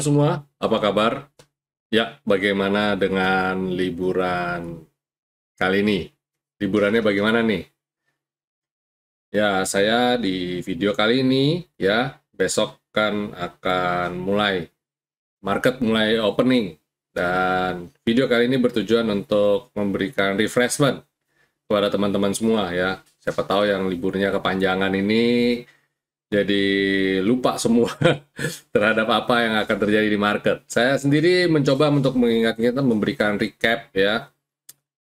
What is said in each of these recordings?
semua, apa kabar? Ya, bagaimana dengan liburan kali ini? Liburannya bagaimana nih? Ya, saya di video kali ini ya, besok kan akan mulai market mulai opening dan video kali ini bertujuan untuk memberikan refreshment kepada teman-teman semua ya. Siapa tahu yang liburnya kepanjangan ini jadi lupa semua terhadap apa yang akan terjadi di market. Saya sendiri mencoba untuk mengingat kita memberikan recap ya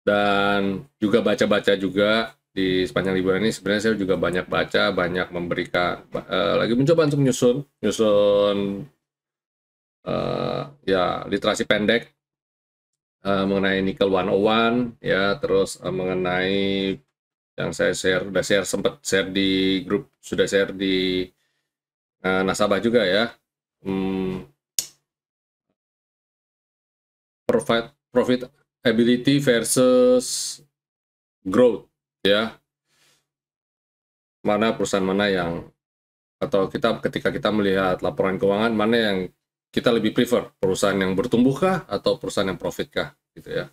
dan juga baca-baca juga di sepanjang liburan ini sebenarnya saya juga banyak baca, banyak memberikan uh, lagi mencoba untuk menyusun, menyusun uh, ya literasi pendek uh, mengenai nikel 101 ya terus uh, mengenai yang saya share udah share sempat share di grup sudah share di uh, nasabah juga ya hmm, profit profit ability versus growth ya mana perusahaan mana yang atau kita ketika kita melihat laporan keuangan mana yang kita lebih prefer perusahaan yang bertumbuhkah atau perusahaan yang profitkah gitu ya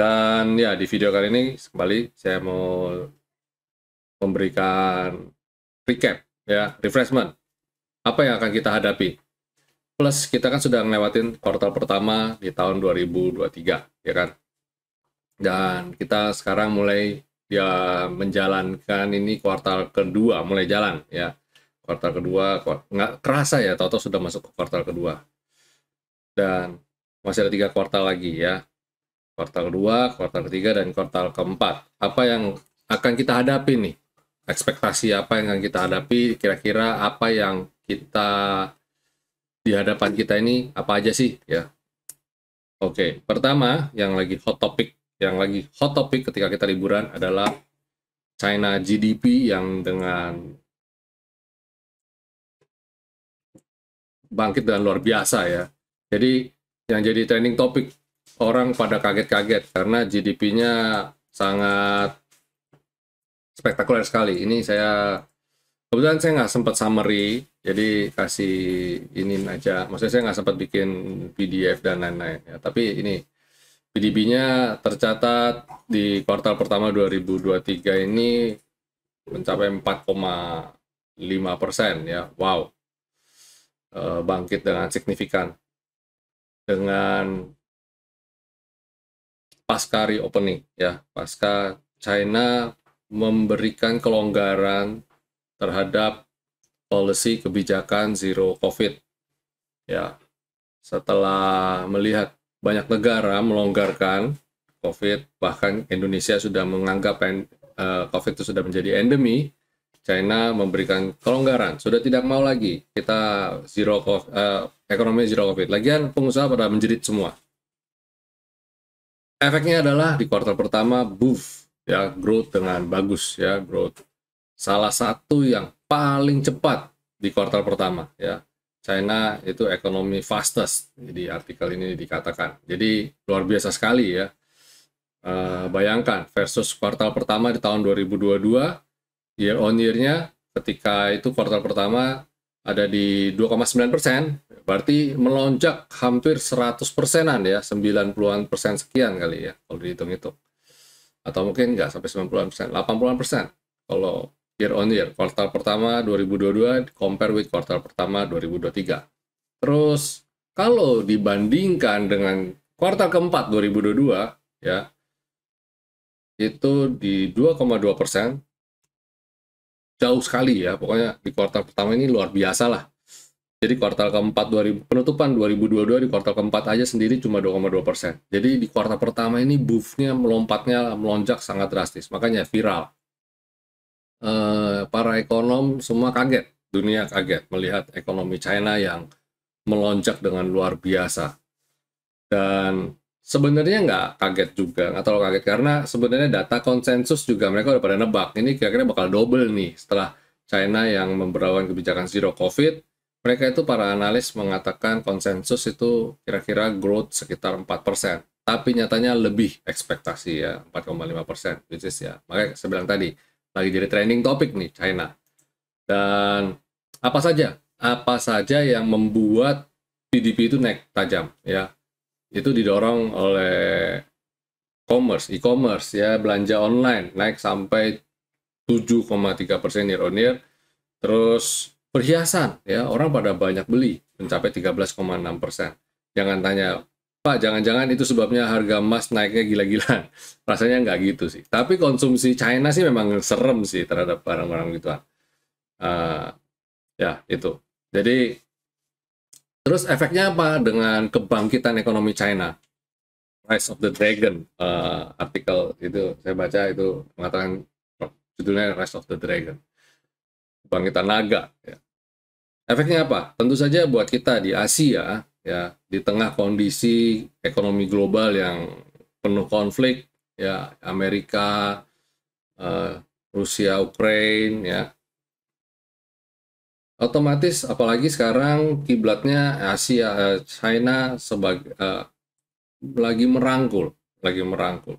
dan ya di video kali ini kembali saya mau memberikan recap ya, refreshment. Apa yang akan kita hadapi? Plus kita kan sudah ngelewatin kuartal pertama di tahun 2023, ya kan? Dan kita sekarang mulai ya menjalankan ini kuartal kedua, mulai jalan ya. Kuartal kedua nggak kerasa ya, Toto sudah masuk ke kuartal kedua. Dan masih ada tiga kuartal lagi ya kuartal 2, kuartal 3, dan kuartal keempat. Apa yang akan kita hadapi nih? Ekspektasi apa yang akan kita hadapi? Kira-kira apa yang kita di hadapan kita ini apa aja sih ya? Oke, pertama yang lagi hot topic, yang lagi hot topic ketika kita liburan adalah China GDP yang dengan bangkit dengan luar biasa ya. Jadi yang jadi trending topic orang pada kaget-kaget karena GDP-nya sangat spektakuler sekali. Ini saya kebetulan saya nggak sempat summary, jadi kasih ini aja. Maksudnya saya nggak sempat bikin PDF dan lain-lain. Ya, tapi ini PDB-nya tercatat di kuartal pertama 2023 ini mencapai 4,5 persen ya, wow, eh, bangkit dengan signifikan dengan pasca reopening ya pasca China memberikan kelonggaran terhadap policy kebijakan zero covid ya setelah melihat banyak negara melonggarkan covid bahkan Indonesia sudah menganggap eh, covid itu sudah menjadi endemi China memberikan kelonggaran sudah tidak mau lagi kita zero COVID, eh, ekonomi zero covid lagian pengusaha pada menjerit semua efeknya adalah di kuartal pertama boof ya growth dengan bagus ya growth salah satu yang paling cepat di kuartal pertama ya China itu ekonomi fastest jadi artikel ini dikatakan jadi luar biasa sekali ya uh, bayangkan versus kuartal pertama di tahun 2022 year on year-nya ketika itu kuartal pertama ada di 2,9 persen Berarti melonjak hampir 100 persenan ya, 90-an persen sekian kali ya, kalau dihitung-hitung. Atau mungkin nggak sampai 90-an persen, 80-an persen. Kalau year on year, kuartal pertama 2022 compare with kuartal pertama 2023. Terus, kalau dibandingkan dengan kuartal keempat 2022, ya, itu di 2,2 persen, jauh sekali ya, pokoknya di kuartal pertama ini luar biasa lah jadi kuartal keempat 2000, penutupan 2022 di kuartal keempat aja sendiri cuma 2,2 persen. Jadi di kuartal pertama ini boofnya melompatnya melonjak sangat drastis, makanya viral. E, para ekonom semua kaget, dunia kaget melihat ekonomi China yang melonjak dengan luar biasa. Dan sebenarnya nggak kaget juga, nggak terlalu kaget karena sebenarnya data konsensus juga mereka udah pada nebak. Ini kira-kira bakal double nih setelah China yang memberawan kebijakan zero covid mereka itu para analis mengatakan konsensus itu kira-kira growth sekitar 4%. Tapi nyatanya lebih ekspektasi ya 4,5% which is ya makanya saya bilang tadi lagi jadi trending topic nih China. Dan apa saja? Apa saja yang membuat PDP itu naik tajam ya. Itu didorong oleh e commerce, e-commerce ya, belanja online naik sampai 7,3% year on year. Terus perhiasan ya orang pada banyak beli mencapai 13,6 persen. Jangan tanya Pak, jangan-jangan itu sebabnya harga emas naiknya gila-gilaan. Rasanya nggak gitu sih. Tapi konsumsi China sih memang serem sih terhadap barang-barang itu. Uh, eh, ya, itu. Jadi, terus efeknya apa dengan kebangkitan ekonomi China? Rise of the Dragon, uh, artikel itu saya baca itu mengatakan judulnya Rise of the Dragon bangkitan naga. Ya. Efeknya apa? Tentu saja buat kita di Asia, ya di tengah kondisi ekonomi global yang penuh konflik, ya Amerika, eh, Rusia, Ukraina, ya otomatis apalagi sekarang kiblatnya Asia eh, China sebagai eh, lagi merangkul, lagi merangkul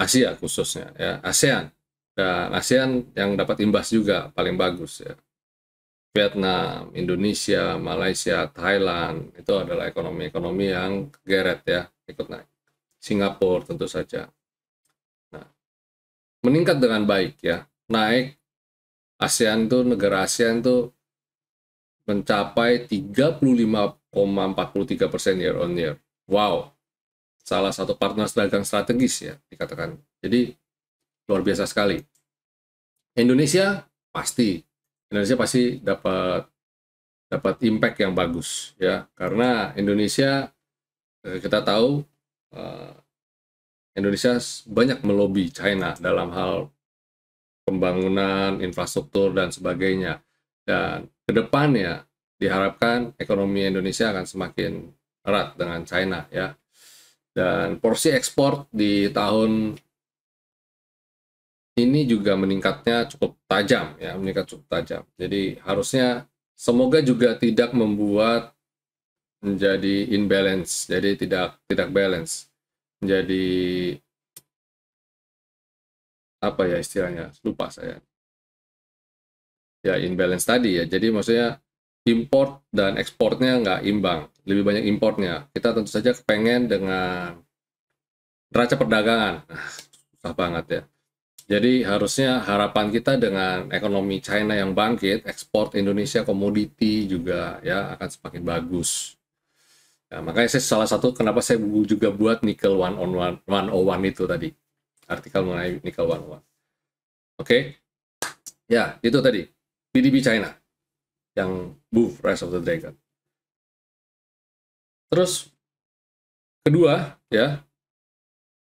Asia khususnya, ya ASEAN dan nah, ASEAN yang dapat imbas juga paling bagus ya. Vietnam, Indonesia, Malaysia, Thailand itu adalah ekonomi-ekonomi yang geret ya ikut naik. Singapura tentu saja. Nah, meningkat dengan baik ya. Naik ASEAN itu negara ASEAN itu mencapai 35,43 persen year on year. Wow, salah satu partner dagang strategis ya dikatakan. Jadi luar biasa sekali. Indonesia pasti Indonesia pasti dapat dapat impact yang bagus ya karena Indonesia eh, kita tahu eh, Indonesia banyak melobi China dalam hal pembangunan infrastruktur dan sebagainya dan ke kedepannya diharapkan ekonomi Indonesia akan semakin erat dengan China ya dan porsi ekspor di tahun ini juga meningkatnya cukup tajam ya, meningkat cukup tajam. Jadi harusnya semoga juga tidak membuat menjadi imbalance, jadi tidak tidak balance. Menjadi apa ya istilahnya? Lupa saya. Ya imbalance tadi ya. Jadi maksudnya import dan ekspornya nggak imbang, lebih banyak importnya. Kita tentu saja pengen dengan neraca perdagangan. Nah, susah banget ya jadi harusnya harapan kita dengan ekonomi China yang bangkit, ekspor Indonesia komoditi juga ya akan semakin bagus. Ya, makanya saya salah satu kenapa saya juga buat Nickel one on one, one on oh one itu tadi artikel mengenai Nickel one oh one. Oke, okay? ya itu tadi PDB China yang move Rise of the Dragon. Terus kedua ya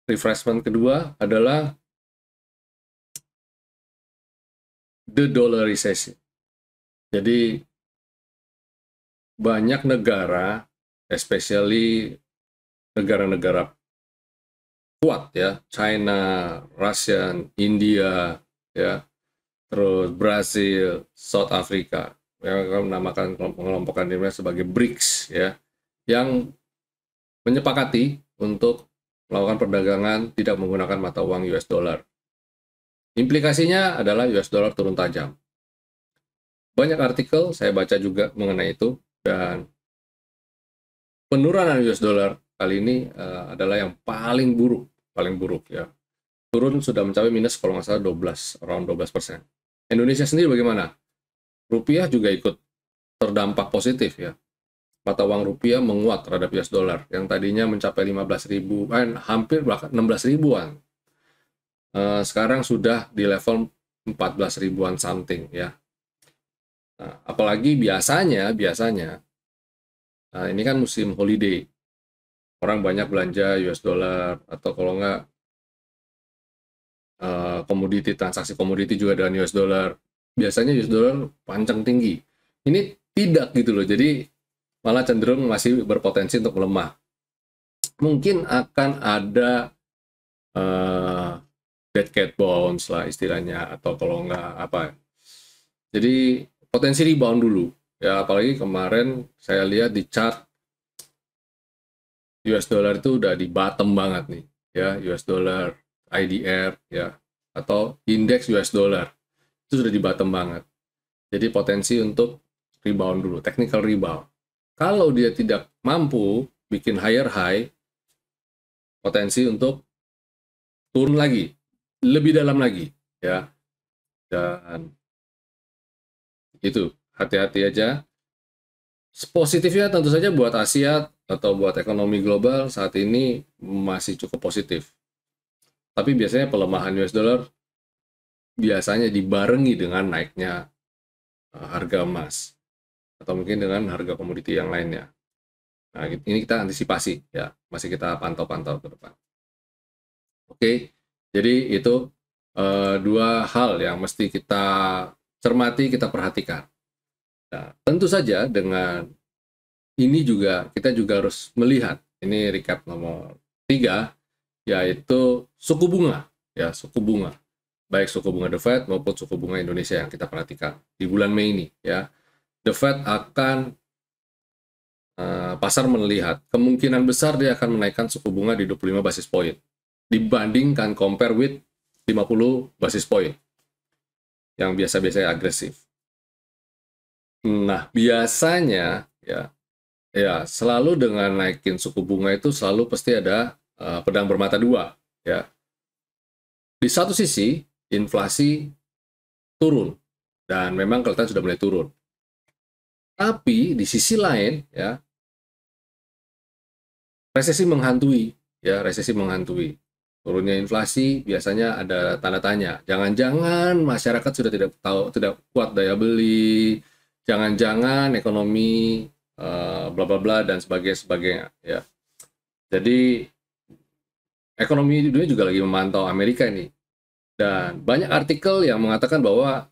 refreshment kedua adalah the dollarization. Jadi banyak negara, especially negara-negara kuat ya, China, Rusia, India, ya, terus Brazil, South Africa, ya, yang akan menamakan pengelompokan dirinya sebagai BRICS ya, yang menyepakati untuk melakukan perdagangan tidak menggunakan mata uang US dollar. Implikasinya adalah US dollar turun tajam. Banyak artikel saya baca juga mengenai itu dan penurunan US dollar kali ini uh, adalah yang paling buruk, paling buruk ya. Turun sudah mencapai minus kalau nggak salah 12, around 12 persen. Indonesia sendiri bagaimana? Rupiah juga ikut terdampak positif ya mata uang rupiah menguat terhadap US dollar yang tadinya mencapai 15 ribu, eh, hampir 16 ribuan Eh, sekarang sudah di level 14 ribuan something ya. Nah, apalagi biasanya biasanya nah ini kan musim holiday. Orang banyak belanja US dollar atau kalau nggak uh, eh, komoditi transaksi komoditi juga dengan US dollar. Biasanya US dollar panjang tinggi. Ini tidak gitu loh. Jadi malah cenderung masih berpotensi untuk melemah. Mungkin akan ada uh, dead cat bounce lah istilahnya atau kalau nggak apa jadi potensi rebound dulu ya apalagi kemarin saya lihat di chart US dollar itu udah di bottom banget nih ya US dollar IDR ya atau indeks US dollar itu sudah di bottom banget jadi potensi untuk rebound dulu technical rebound kalau dia tidak mampu bikin higher high potensi untuk turun lagi lebih dalam lagi ya dan itu hati-hati aja positifnya tentu saja buat Asia atau buat ekonomi global saat ini masih cukup positif tapi biasanya pelemahan US dollar biasanya dibarengi dengan naiknya eh, harga emas atau mungkin dengan harga komoditi yang lainnya nah ini kita antisipasi ya masih kita pantau-pantau ke depan oke okay jadi itu eh, dua hal yang mesti kita cermati, kita perhatikan. Nah, tentu saja dengan ini juga kita juga harus melihat ini recap nomor tiga yaitu suku bunga ya suku bunga baik suku bunga The Fed maupun suku bunga Indonesia yang kita perhatikan di bulan Mei ini ya The Fed akan eh, pasar melihat kemungkinan besar dia akan menaikkan suku bunga di 25 basis point dibandingkan compare with 50 basis point yang biasa biasa agresif. Nah, biasanya ya ya selalu dengan naikin suku bunga itu selalu pasti ada uh, pedang bermata dua ya. Di satu sisi inflasi turun dan memang kelihatan sudah mulai turun. Tapi di sisi lain ya resesi menghantui ya resesi menghantui turunnya inflasi biasanya ada tanda tanya. Jangan-jangan masyarakat sudah tidak tahu, tidak kuat daya beli, jangan-jangan ekonomi eh, bla bla bla dan sebagainya sebagainya ya. Jadi ekonomi dunia juga lagi memantau Amerika ini. Dan banyak artikel yang mengatakan bahwa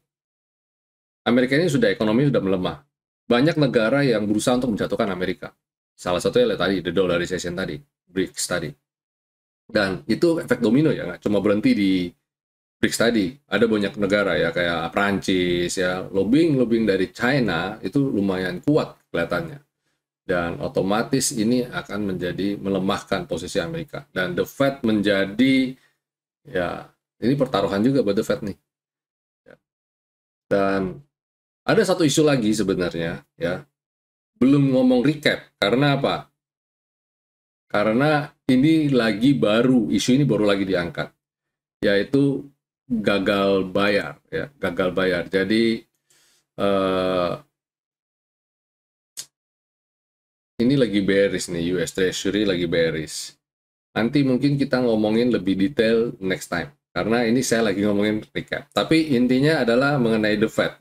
Amerika ini sudah ekonomi sudah melemah. Banyak negara yang berusaha untuk menjatuhkan Amerika. Salah satunya tadi the dollarization tadi, BRICS tadi. Dan itu efek domino ya, nggak cuma berhenti di BRICS tadi. Ada banyak negara ya, kayak Prancis ya, lobbying-lobbying dari China itu lumayan kuat kelihatannya. Dan otomatis ini akan menjadi melemahkan posisi Amerika. Dan The Fed menjadi, ya ini pertaruhan juga buat The Fed nih. Ya. Dan ada satu isu lagi sebenarnya ya, belum ngomong recap karena apa? karena ini lagi baru isu ini baru lagi diangkat yaitu gagal bayar ya gagal bayar jadi uh, ini lagi bearish nih US Treasury lagi bearish nanti mungkin kita ngomongin lebih detail next time karena ini saya lagi ngomongin recap tapi intinya adalah mengenai the Fed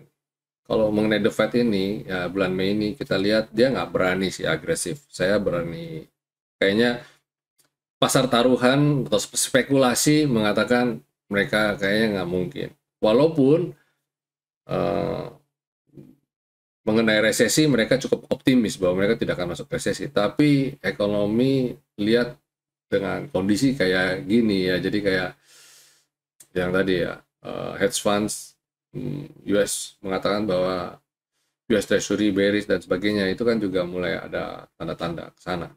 kalau mengenai the Fed ini ya bulan Mei ini kita lihat dia nggak berani sih agresif saya berani kayaknya pasar taruhan atau spekulasi mengatakan mereka kayaknya nggak mungkin. Walaupun uh, mengenai resesi mereka cukup optimis bahwa mereka tidak akan masuk resesi, tapi ekonomi lihat dengan kondisi kayak gini ya, jadi kayak yang tadi ya uh, hedge funds hmm, US mengatakan bahwa US Treasury bearish dan sebagainya itu kan juga mulai ada tanda-tanda ke sana.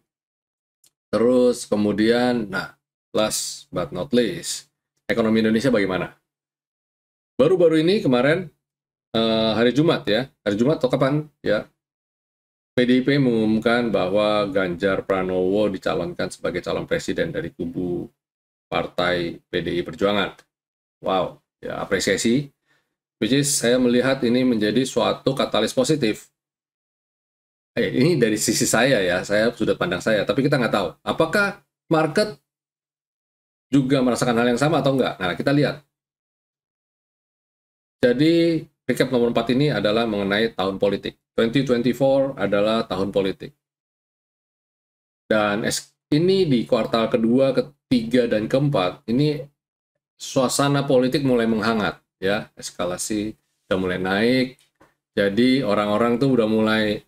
Terus kemudian, nah, last but not least, ekonomi Indonesia bagaimana? Baru-baru ini kemarin uh, hari Jumat ya, hari Jumat atau kapan ya? PDIP mengumumkan bahwa Ganjar Pranowo dicalonkan sebagai calon presiden dari kubu partai PDI Perjuangan. Wow, ya apresiasi. Which is saya melihat ini menjadi suatu katalis positif eh, ini dari sisi saya ya, saya sudah pandang saya, tapi kita nggak tahu apakah market juga merasakan hal yang sama atau enggak. Nah, kita lihat. Jadi, recap nomor 4 ini adalah mengenai tahun politik. 2024 adalah tahun politik. Dan ini di kuartal kedua, ketiga, dan keempat, ini suasana politik mulai menghangat. ya Eskalasi sudah mulai naik, jadi orang-orang tuh udah mulai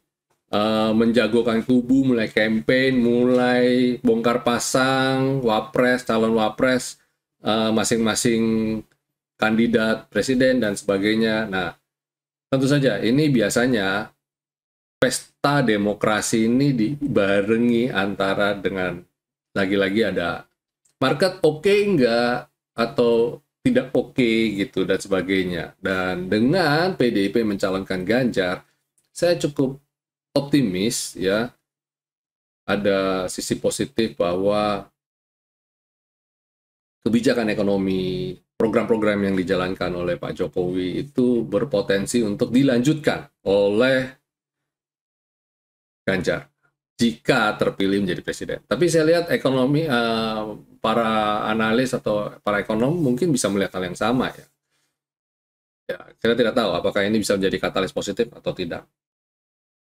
Eh, menjagokan kubu, mulai campaign, mulai bongkar pasang, wapres, calon wapres, eh, masing-masing kandidat presiden dan sebagainya. Nah, tentu saja ini biasanya pesta demokrasi ini dibarengi antara dengan lagi-lagi ada market oke okay enggak atau tidak oke okay, gitu dan sebagainya. Dan dengan PDIP mencalonkan Ganjar, saya cukup optimis ya ada sisi positif bahwa kebijakan ekonomi, program-program yang dijalankan oleh Pak Jokowi itu berpotensi untuk dilanjutkan oleh Ganjar jika terpilih menjadi presiden. Tapi saya lihat ekonomi uh, para analis atau para ekonom mungkin bisa melihat hal yang sama ya. Ya, kita tidak tahu apakah ini bisa menjadi katalis positif atau tidak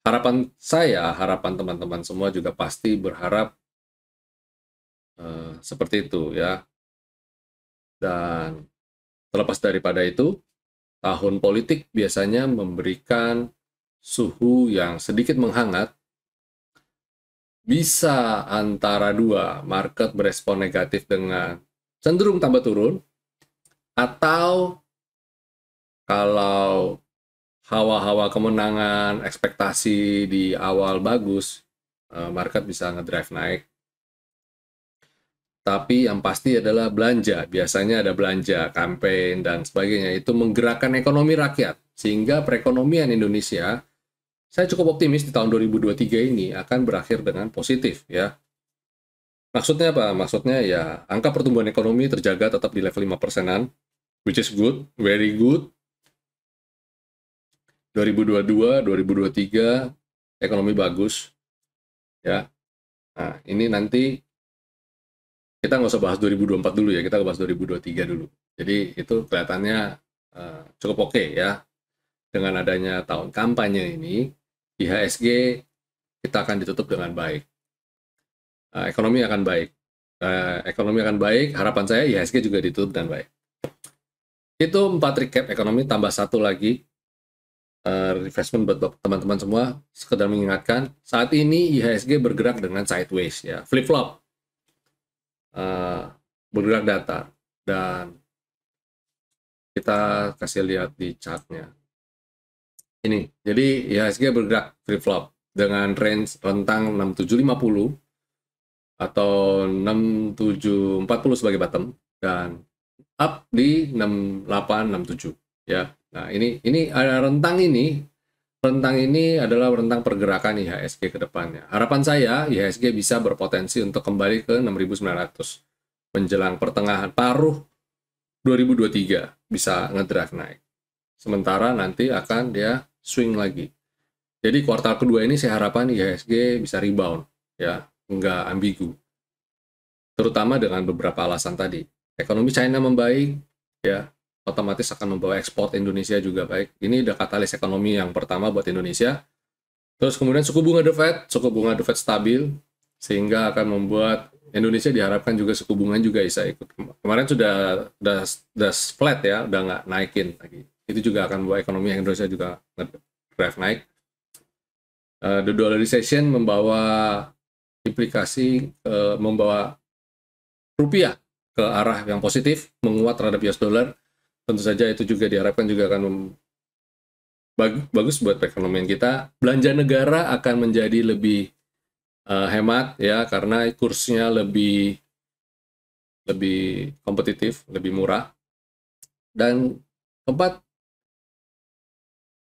harapan saya, harapan teman-teman semua juga pasti berharap uh, seperti itu ya. Dan terlepas daripada itu, tahun politik biasanya memberikan suhu yang sedikit menghangat bisa antara dua, market berespon negatif dengan cenderung tambah turun, atau kalau hawa-hawa kemenangan, ekspektasi di awal bagus, eh, market bisa ngedrive naik. Tapi yang pasti adalah belanja. Biasanya ada belanja, kampanye dan sebagainya. Itu menggerakkan ekonomi rakyat. Sehingga perekonomian Indonesia, saya cukup optimis di tahun 2023 ini akan berakhir dengan positif. ya. Maksudnya apa? Maksudnya ya angka pertumbuhan ekonomi terjaga tetap di level 5 persenan, which is good, very good, 2022, 2023 ekonomi bagus, ya. Nah, ini nanti kita nggak usah bahas 2024 dulu ya, kita bahas 2023 dulu. Jadi itu kelihatannya uh, cukup oke okay ya. Dengan adanya tahun kampanye ini, IHSG kita akan ditutup dengan baik. Uh, ekonomi akan baik. Uh, ekonomi akan baik, harapan saya IHSG juga ditutup dengan baik. Itu empat recap ekonomi, tambah satu lagi Investment eh, refreshment buat teman-teman semua sekedar mengingatkan saat ini IHSG bergerak dengan sideways ya flip flop uh, eh, bergerak datar dan kita kasih lihat di chartnya ini jadi IHSG bergerak flip flop dengan range rentang 6750 atau 6740 sebagai bottom dan up di 6867 ya Nah, ini ini rentang ini rentang ini adalah rentang pergerakan IHSG ke depannya. Harapan saya IHSG bisa berpotensi untuk kembali ke 6.900 menjelang pertengahan paruh 2023 bisa ngedrive naik. Sementara nanti akan dia swing lagi. Jadi kuartal kedua ini saya harapan IHSG bisa rebound ya, nggak ambigu. Terutama dengan beberapa alasan tadi. Ekonomi China membaik ya, otomatis akan membawa ekspor Indonesia juga baik. Ini udah katalis ekonomi yang pertama buat Indonesia. Terus kemudian suku bunga The Fed, suku bunga The Fed stabil, sehingga akan membuat Indonesia diharapkan juga suku bunga juga bisa ikut. Kemarin sudah udah, udah flat ya, udah nggak naikin lagi. Itu juga akan membawa ekonomi Indonesia juga drive naik. Uh, the dollarization membawa implikasi membawa rupiah ke arah yang positif, menguat terhadap US dollar, tentu saja itu juga diharapkan juga akan bagus buat perekonomian kita. Belanja negara akan menjadi lebih uh, hemat ya karena kursnya lebih lebih kompetitif, lebih murah. Dan keempat,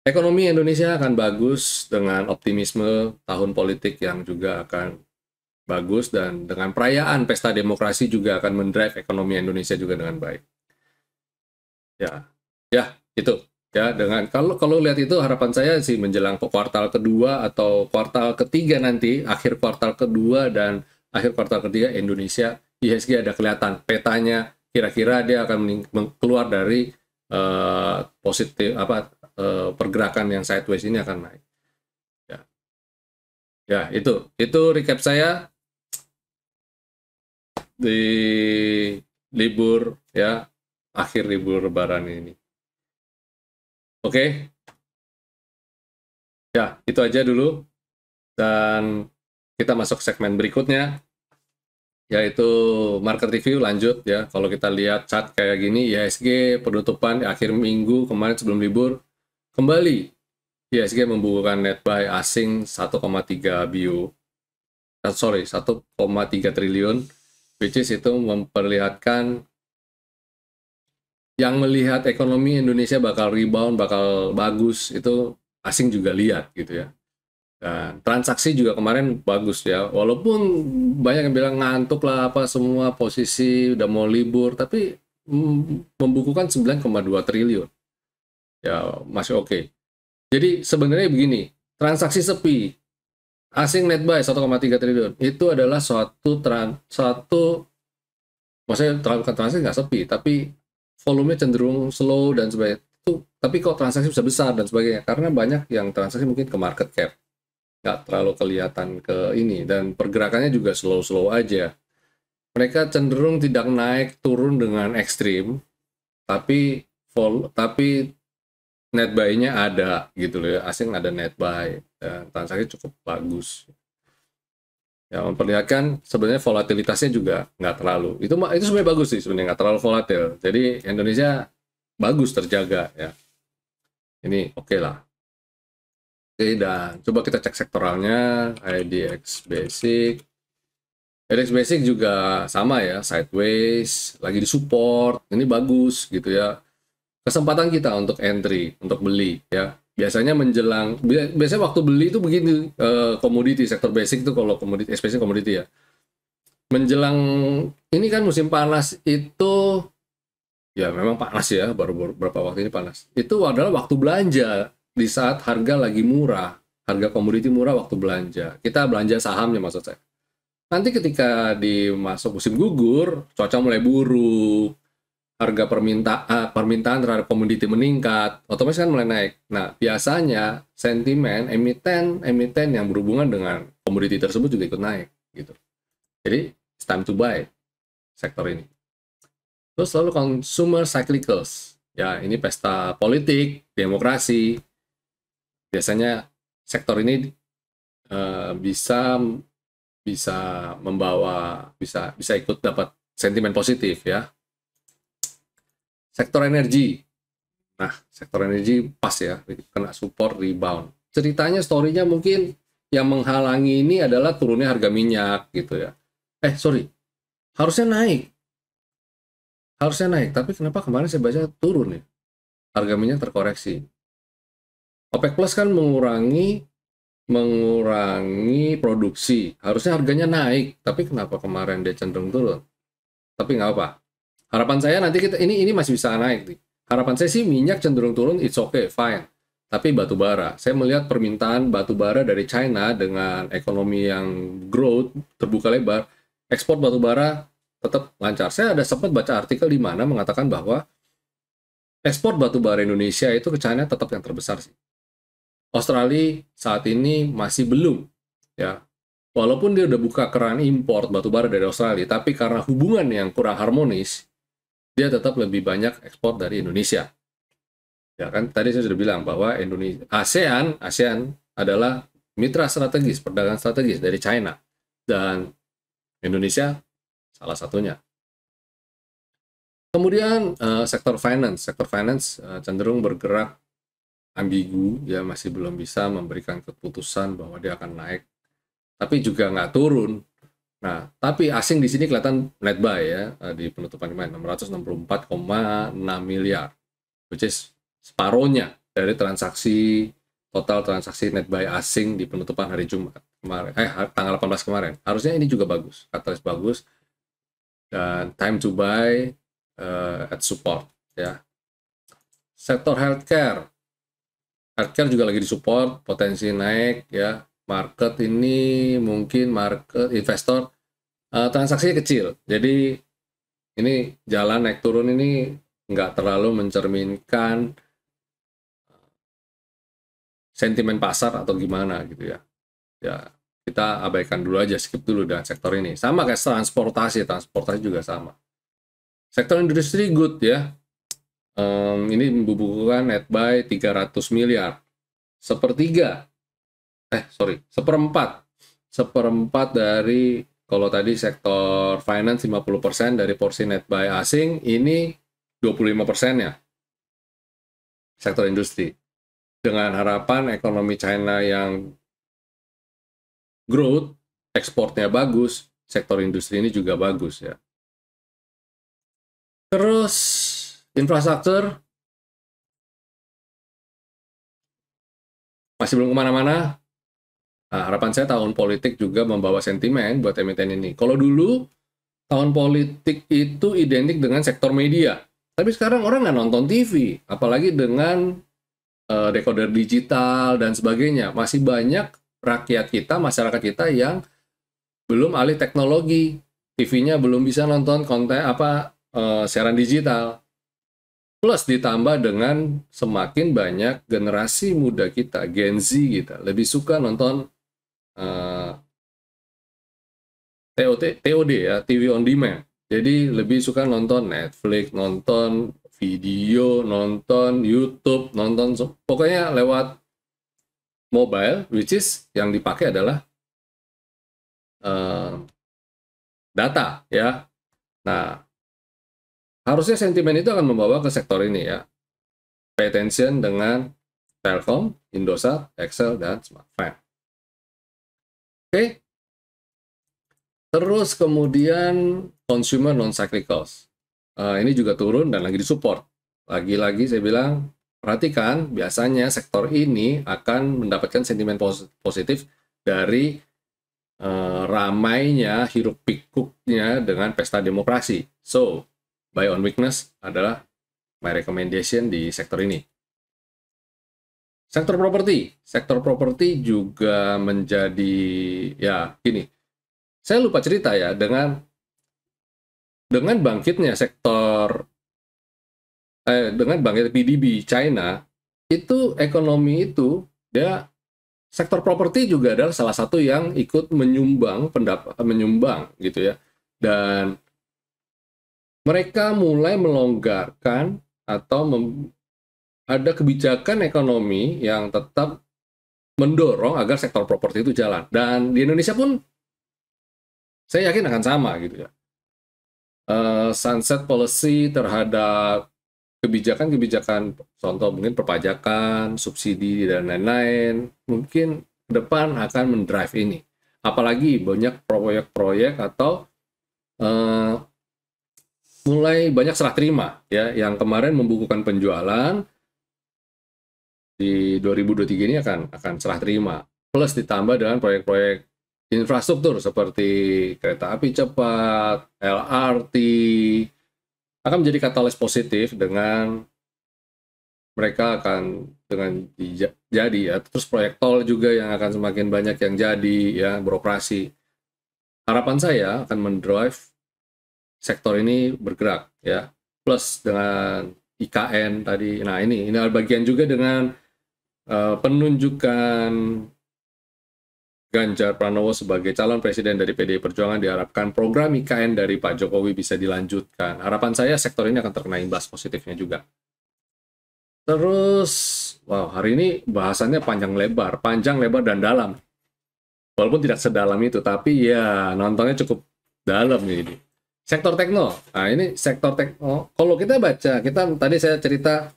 ekonomi Indonesia akan bagus dengan optimisme tahun politik yang juga akan bagus dan dengan perayaan pesta demokrasi juga akan mendrive ekonomi Indonesia juga dengan baik. Ya, ya itu ya dengan kalau kalau lihat itu harapan saya sih menjelang kuartal kedua atau kuartal ketiga nanti akhir kuartal kedua dan akhir kuartal ketiga Indonesia IHSG ada kelihatan petanya kira-kira dia akan keluar dari uh, positif apa uh, pergerakan yang sideways ini akan naik ya ya itu itu recap saya di libur ya akhir libur lebaran ini. Oke. Okay? Ya, itu aja dulu. Dan kita masuk segmen berikutnya yaitu market review lanjut ya. Kalau kita lihat chat kayak gini, IHSG penutupan di akhir minggu kemarin sebelum libur kembali IHSG membukukan net buy asing 1,3 bio eh, sorry 1,3 triliun which is itu memperlihatkan yang melihat ekonomi Indonesia bakal rebound, bakal bagus itu asing juga lihat gitu ya. Dan transaksi juga kemarin bagus ya. Walaupun banyak yang bilang ngantuk lah apa semua posisi udah mau libur, tapi membukukan 9,2 triliun. Ya, masih oke. Okay. Jadi sebenarnya begini, transaksi sepi asing net buy 1,3 triliun itu adalah suatu trans suatu maksudnya transaksi nggak sepi tapi volume cenderung slow dan sebagainya. Itu, tapi kalau transaksi bisa besar dan sebagainya karena banyak yang transaksi mungkin ke market cap nggak terlalu kelihatan ke ini dan pergerakannya juga slow-slow aja. Mereka cenderung tidak naik turun dengan ekstrim, tapi vol, tapi net buy-nya ada gitu loh ya asing ada net buy dan transaksi cukup bagus ya memperlihatkan sebenarnya volatilitasnya juga nggak terlalu itu itu sebenarnya bagus sih sebenarnya nggak terlalu volatil jadi Indonesia bagus terjaga ya ini oke okay lah oke okay, dan coba kita cek sektoralnya IDX basic IDX basic juga sama ya sideways lagi di support ini bagus gitu ya kesempatan kita untuk entry untuk beli ya biasanya menjelang biasanya waktu beli itu begini eh, komoditi uh, sektor basic itu kalau komoditi especially komoditi ya menjelang ini kan musim panas itu ya memang panas ya baru beberapa waktu ini panas itu adalah waktu belanja di saat harga lagi murah harga komoditi murah waktu belanja kita belanja sahamnya maksud saya nanti ketika di masuk musim gugur cuaca mulai buruk harga permintaan eh, permintaan terhadap komoditi meningkat, otomatis kan mulai naik. Nah, biasanya sentimen emiten emiten yang berhubungan dengan komoditi tersebut juga ikut naik gitu. Jadi it's time to buy sektor ini. Terus selalu consumer cyclicals. Ya, ini pesta politik, demokrasi. Biasanya sektor ini uh, bisa bisa membawa bisa bisa ikut dapat sentimen positif ya sektor energi. Nah, sektor energi pas ya, kena support rebound. Ceritanya storynya mungkin yang menghalangi ini adalah turunnya harga minyak gitu ya. Eh, sorry. Harusnya naik. Harusnya naik, tapi kenapa kemarin saya baca turun ya? Harga minyak terkoreksi. OPEC Plus kan mengurangi mengurangi produksi. Harusnya harganya naik, tapi kenapa kemarin dia cenderung turun? Tapi nggak apa, Harapan saya nanti kita ini ini masih bisa naik nih. Harapan saya sih minyak cenderung turun, it's okay, fine. Tapi batu bara, saya melihat permintaan batu bara dari China dengan ekonomi yang growth terbuka lebar, ekspor batu bara tetap lancar. Saya ada sempat baca artikel di mana mengatakan bahwa ekspor batu bara Indonesia itu ke China tetap yang terbesar sih. Australia saat ini masih belum ya walaupun dia udah buka keran impor bara dari Australia, tapi karena hubungan yang kurang harmonis, dia tetap lebih banyak ekspor dari Indonesia. Ya kan tadi saya sudah bilang bahwa Indonesia ASEAN ASEAN adalah mitra strategis, perdagangan strategis dari China dan Indonesia salah satunya. Kemudian uh, sektor finance, sektor finance uh, cenderung bergerak ambigu, ya masih belum bisa memberikan keputusan bahwa dia akan naik, tapi juga nggak turun, Nah, tapi asing di sini kelihatan net buy ya eh, di penutupan kemarin 664,6 miliar, which is separohnya dari transaksi total transaksi net buy asing di penutupan hari Jumat kemarin, eh tanggal 18 kemarin. Harusnya ini juga bagus, katalis bagus dan time to buy uh, at support ya. Sektor healthcare, healthcare juga lagi di support potensi naik ya market ini mungkin market investor uh, transaksinya kecil. Jadi ini jalan naik turun ini nggak terlalu mencerminkan eh, sentimen pasar atau gimana gitu ya. Ya kita abaikan dulu aja, skip dulu dengan sektor ini. Sama kayak transportasi, transportasi juga sama. Sektor industri good ya. Um, ini membukukan net buy 300 miliar. Sepertiga eh sorry seperempat seperempat dari kalau tadi sektor finance 50% dari porsi net buy asing ini 25% ya sektor industri dengan harapan ekonomi China yang growth ekspornya bagus sektor industri ini juga bagus ya terus infrastruktur masih belum kemana-mana Nah, harapan saya tahun politik juga membawa sentimen buat emiten ini. Kalau dulu tahun politik itu identik dengan sektor media, tapi sekarang orang nggak nonton TV, apalagi dengan uh, eh, decoder digital dan sebagainya. Masih banyak rakyat kita, masyarakat kita yang belum alih teknologi, TV-nya belum bisa nonton konten apa uh, siaran digital. Plus ditambah dengan semakin banyak generasi muda kita, Gen Z kita, lebih suka nonton Eh, TOT, TOD ya, TV on demand. Jadi lebih suka nonton Netflix, nonton video, nonton YouTube, nonton pokoknya lewat mobile, which is yang dipakai adalah uh, data ya. Nah, harusnya sentimen itu akan membawa ke sektor ini ya. Pay attention dengan Telkom, Indosat, Excel, dan Smartfren. Oke, terus kemudian consumer non cyclicals uh, eh, ini juga turun dan lagi disupport lagi-lagi saya bilang perhatikan biasanya sektor ini akan mendapatkan sentimen positif dari uh, ramainya hiruk pikuknya dengan pesta demokrasi so buy on weakness adalah my recommendation di sektor ini Sektor properti, sektor properti juga menjadi ya gini. Saya lupa cerita ya dengan dengan bangkitnya sektor eh, dengan bangkit PDB China itu ekonomi itu dia sektor properti juga adalah salah satu yang ikut menyumbang pendapat menyumbang gitu ya dan mereka mulai melonggarkan atau mem, ada kebijakan ekonomi yang tetap mendorong agar sektor properti itu jalan. Dan di Indonesia pun saya yakin akan sama gitu ya. Uh, sunset policy terhadap kebijakan-kebijakan contoh mungkin perpajakan, subsidi dan lain-lain mungkin ke depan akan mendrive ini. Apalagi banyak proyek-proyek atau uh, mulai banyak serah terima ya yang kemarin membukukan penjualan di 2023 ini akan akan serah terima. Plus ditambah dengan proyek-proyek infrastruktur seperti kereta api cepat, LRT akan menjadi katalis positif dengan mereka akan dengan jadi ya. terus proyek tol juga yang akan semakin banyak yang jadi ya beroperasi. Harapan saya akan mendrive sektor ini bergerak ya. Plus dengan IKN tadi. Nah, ini ini adalah bagian juga dengan Eh, penunjukan Ganjar Pranowo sebagai calon presiden dari PDI Perjuangan diharapkan program IKN dari Pak Jokowi bisa dilanjutkan. Harapan saya sektor ini akan terkena imbas positifnya juga. Terus, wow, hari ini bahasannya panjang lebar, panjang lebar dan dalam. Walaupun tidak sedalam itu, tapi ya nontonnya cukup dalam ini. Sektor tekno, nah ini sektor tekno. Kalau kita baca, kita tadi saya cerita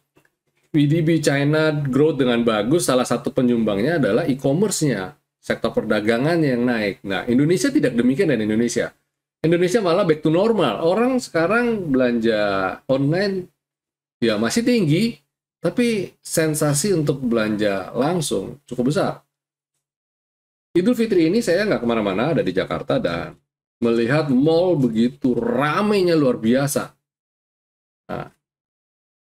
PDB China growth dengan bagus, salah satu penyumbangnya adalah e-commerce-nya, sektor perdagangan yang naik. Nah, Indonesia tidak demikian dan Indonesia. Indonesia malah back to normal. Orang sekarang belanja online ya masih tinggi, tapi sensasi untuk belanja langsung cukup besar. Idul Fitri ini saya nggak kemana-mana, ada di Jakarta dan melihat mall begitu ramainya luar biasa. Nah,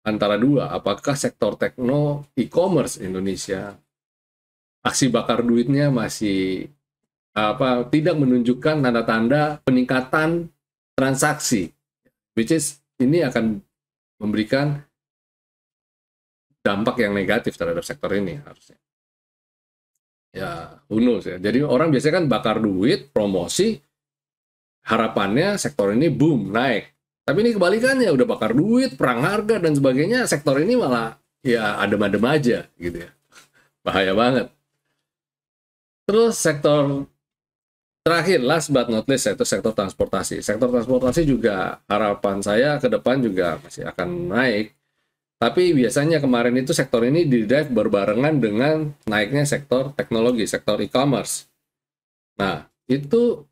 antara dua, apakah sektor tekno e-commerce Indonesia aksi bakar duitnya masih apa tidak menunjukkan tanda-tanda peningkatan transaksi, which is ini akan memberikan dampak yang negatif terhadap sektor ini harusnya. Ya, who ya. Jadi orang biasanya kan bakar duit, promosi, harapannya sektor ini boom, naik tapi ini kebalikannya, udah bakar duit, perang harga, dan sebagainya, sektor ini malah ya adem-adem aja gitu ya. Bahaya banget. Terus sektor terakhir, last but not least, yaitu sektor transportasi. Sektor transportasi juga harapan saya ke depan juga masih akan naik. Tapi biasanya kemarin itu sektor ini di-drive berbarengan dengan naiknya sektor teknologi, sektor e-commerce. Nah, itu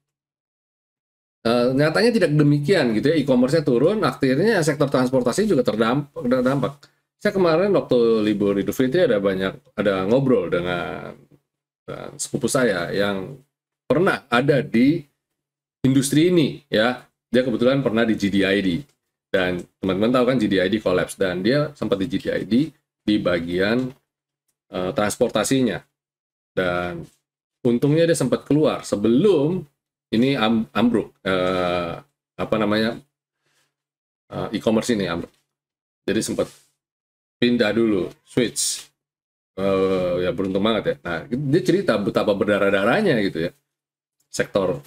Uh, nyatanya tidak demikian gitu ya e-commerce-nya turun akhirnya sektor transportasi juga terdampak, terdampak saya kemarin waktu libur Idul Fitri ada banyak ada ngobrol dengan, dengan eh, sepupu saya yang pernah ada di industri ini ya dia kebetulan pernah di GDID dan teman-teman tahu kan GDID collapse dan dia sempat di GDID di bagian uh, transportasinya dan untungnya dia sempat keluar sebelum ini am, ambruk uh, apa namanya uh, e-commerce ini ambruk. Jadi sempat pindah dulu switch. Uh, ya beruntung banget ya. Nah dia cerita betapa berdarah darahnya gitu ya sektor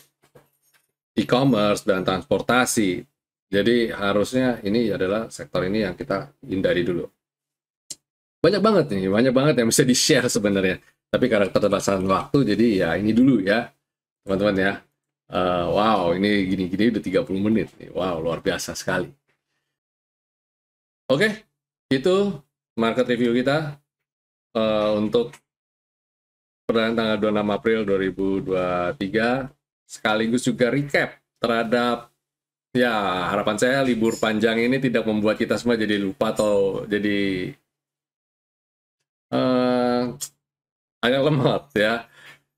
e-commerce dan transportasi. Jadi harusnya ini adalah sektor ini yang kita hindari dulu. Banyak banget nih, banyak banget yang bisa di-share sebenarnya. Tapi karena keterbatasan waktu, jadi ya ini dulu ya, teman-teman ya. Uh, wow, ini gini-gini udah 30 menit. Wow, luar biasa sekali. Oke, okay, itu market review kita uh, untuk perdagangan tanggal 26 April 2023 sekaligus juga recap terhadap ya harapan saya libur panjang ini tidak membuat kita semua jadi lupa atau jadi uh, agak lemot ya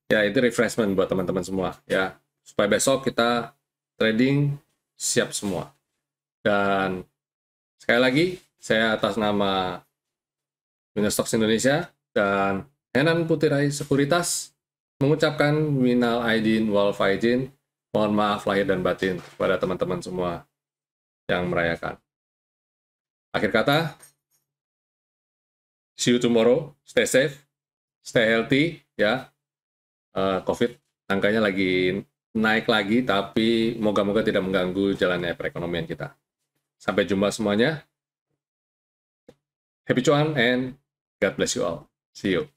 ya itu refreshment buat teman-teman semua ya supaya besok kita trading siap semua. Dan sekali lagi, saya atas nama Stocks Indonesia dan Henan Putirai Sekuritas mengucapkan minal aidin wal faizin. Mohon maaf lahir dan batin kepada teman-teman semua yang merayakan. Akhir kata, see you tomorrow. Stay safe, stay healthy, ya. Uh, COVID angkanya lagi naik lagi, tapi moga-moga tidak mengganggu jalannya perekonomian kita. Sampai jumpa semuanya. Happy cuan and God bless you all. See you.